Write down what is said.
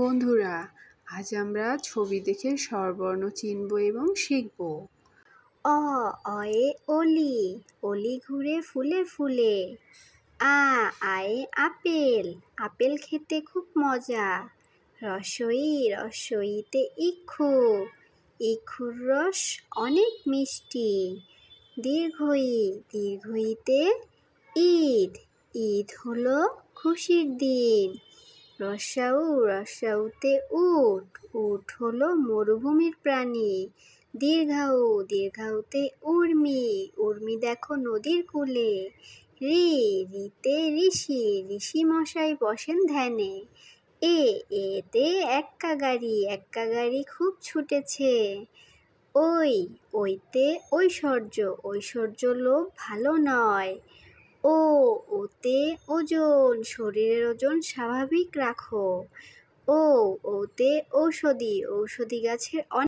বন্ধুরা আজ আমরা ছবি দেখে স্বরবর্ণ চিনব এবং শিখব অ অয়ে অলি অলি ঘুরে ফুলে ফুলে আ আয়ে আপেল আপেল খেতে খুব মজা রসই রসইতে ইক্ষু ইক্ষুর রস অনেক মিষ্টি দীর্ঘই দীর্ঘইতে ঈদ ঈদ হলো খুশির দিন রসাউ রসাউতে উট উট হলো মরুভূমির প্রাণী দীর্ঘাউ দীর্ঘাউতে উর্মি উর্মি দেখো নদীর কূলে রি রিতে ঋষি ঋষি মশাই বসেন ধ্যানে এ এতে এক্কা গাড়ি এক্কা গাড়ি খুব ছুটেছে ওই ওইতে ঐশ্বর্য ঐশ্বর্য লোভ ভালো নয় ও ওতে ওজন শরীরের ওজন স্বাভাবিক রাখো ও ওতে ঔষধি ঔষধি গাছের অনেক